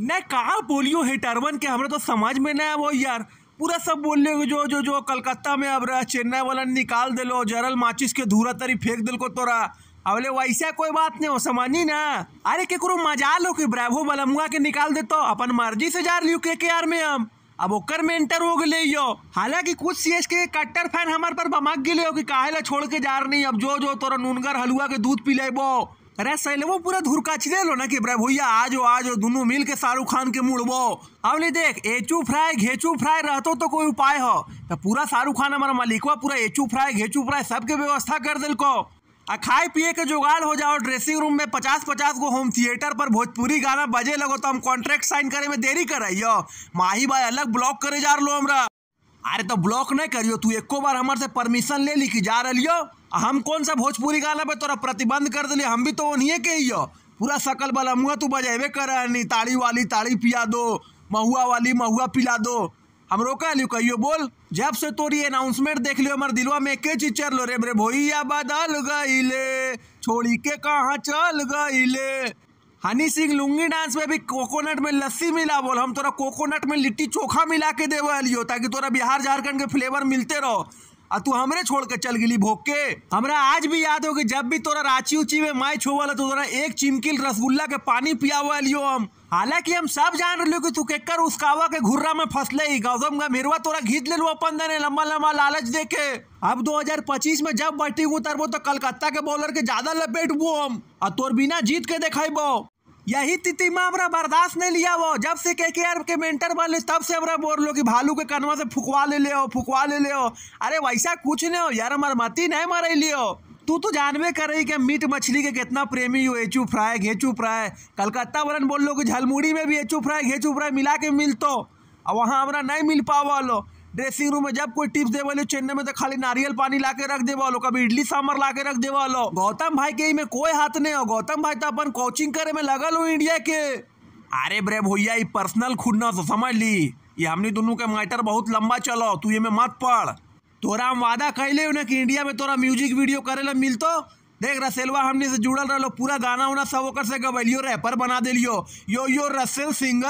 नहीं कहा polio hater one के हमारे तो समझ में नहीं वो यार पूरा सब बोल रहे जो जो जो कलकत्ता में अब रहा चेन्नई वाला निकाल दे लो जरल माचिस के धूरा तरी फेंक दिल को तोरा अबले वैसा कोई बात नहीं हो समझी ना अरे केकरो मजा लो कि ब्रावो बलमुआ के निकाल दे तो अपन मर्जी से जा रही के के आर में हम अब ओकर में एंटर हो गए यो हालांकि कुछ सी एस के कट्टर फैन हमारे पर बमक गए हो कि काहे ला छोड़ के जा रही अब जो जो तोरा नूनगर हलुआ के दूध पिलेबो अरे सैलवो पूरा धुरका लो ना कि ब्रे भैया आज आज दोनों मिल के शाहरुख खान के मुड़बो नहीं देख एचू फ्राई घेचू फ्राई रहतो तो कोई उपाय हो तो पूरा शाहरुख खान हमारा मालिकवा पूरा एचू फ्राई घेचू फ्राई सबके व्यवस्था कर दिलको आ खाए पिए के जुगाड़ हो जाओ ड्रेसिंग रूम में पचास पचास गो होम थिएटर पर भोजपुरी गाना बजे लगो तो हम कॉन्ट्रैक्ट साइन करे में देरी हो माही भाई अलग ब्लॉक करे जा रो हमारा अरे तो ब्लॉक नहीं करियो तू एको बार हमारे से परमिशन ले ली कि जा रही हो हम कौन सा भोजपुरी गाना पे तोरा प्रतिबंध कर दिली हम भी तो उन्हीं के ही हो पूरा सकल बलमुआ तू बजेबे कर ताड़ी वाली ताड़ी पिया दो महुआ वाली महुआ पिला दो हम रोक लियो कहियो बोल जब से तोरी अनाउंसमेंट देख लियो हमारे दिलवा में के चीज चल लो रे मेरे भोइया बदल गईले छोड़ी के कहाँ चल गईले हनी सिंह लुंगी डांस में भी कोकोनट में लस्सी मिला बोल हम तोरा कोकोनट में लिट्टी चोखा मिला के लियो ताकि तोरा बिहार झारखंड के फ्लेवर मिलते रहो आ तू हमरे छोड़ के चल गई भोग के हमरा आज भी याद हो कि जब भी तोरा रांची उची में माई वाला तो तोरा एक चिमकिल रसगुल्ला के पानी हुआ लियो हम हालांकि हम सब जान रहे कि तू केकर उसकावा के घुर्रा में फसले ही गौतम मेरवा तोरा घीत ले अपन देने लंबा लंबा लालच दे के अब 2025 में जब बैटिंग उतरबो तो कलकत्ता के बॉलर के ज्यादा लपेटबो हम और तोर बिना जीत के देखेबो यही में हमारा बर्दाश्त नहीं लिया वो जब से के के आर के मेंटर बनले तब से हमारा बोल लो कि भालू के कनवा से फुकवा ले ले हो फुकवा ले ले अरे वैसा कुछ नहीं हो यार हमार मती नहीं मरे लियो तू तो जानबे रही कि मीट मछली के कितना प्रेमी हो एचू फ्राई घेचू फ्राई कलकत्ता वरन बोल लो कि झलमुड़ी में भी एचू फ्राई घेचू फ्राई मिला के मिलतो और वहाँ हमारा नहीं मिल पावा लो ड्रेसिंग रूम में जब कोई टिप्स दे वाले चेन्नई में तो खाली नारियल पानी ला के रख दे वालो कभी इडली सांबर ला के रख दे वालो गौतम भाई के में कोई हाथ नहीं हो गौतम भाई तो अपन कोचिंग करे में लगल हो इंडिया के अरे ब्रे भैया पर्सनल खुदना तो समझ ली ये हमने दोनों का मैटर बहुत लंबा चलो तू ये में मत पढ़ तोरा हम वादा कैले ना कि इंडिया में तोरा म्यूजिक वीडियो करे ला मिलतो देख रसेलवा हमने से जुड़ल रहो पूरा गाना उना सब ओकर से गबलियो रैपर बना दिलियो यो यो रसेल सिंह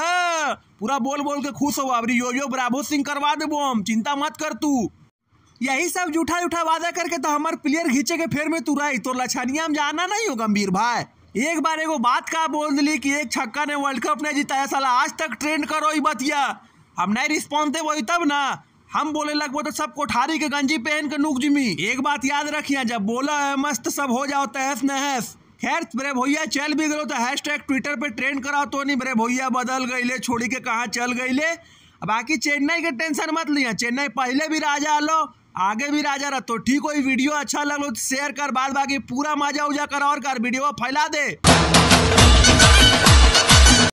पूरा बोल बोल के खुश हो अबरी यो यो ब्राभो सिंह करवा देबो हम चिंता मत कर तू यही सब जूठा जूठा वादा करके तो हमार प्लेयर घींचे के फेर में तू रही तो लछनिया में जाना नहीं हो गंभीर भाई एक बार एगो बात का बोल दिली कि एक छक्का ने वर्ल्ड कप नहीं जीता है साला आज तक ट्रेंड करो ये बतिया हम नहीं रिस्पॉन्स देव तब ना हम बोले लगभग तो सब कोठारी के गंजी पहन के नुक जिमी एक बात याद रखिए जब बोला है मस्त सब हो जाओ तहस नहस खैर ब्रे भैया चल भी गलो तो हैश टैग ट्विटर पर ट्रेंड कराओ तो नहीं ब्रे भैया बदल गईले छोड़ी के कहाँ चल गईले बाकी चेन्नई के टेंशन मत लिया चेन्नई पहले भी राजा लो आगे भी राजा रहो तो ठीक हो वीडियो अच्छा लगो तो शेयर कर बाद बाकी पूरा मजा उजा कर और कर वीडियो फैला दे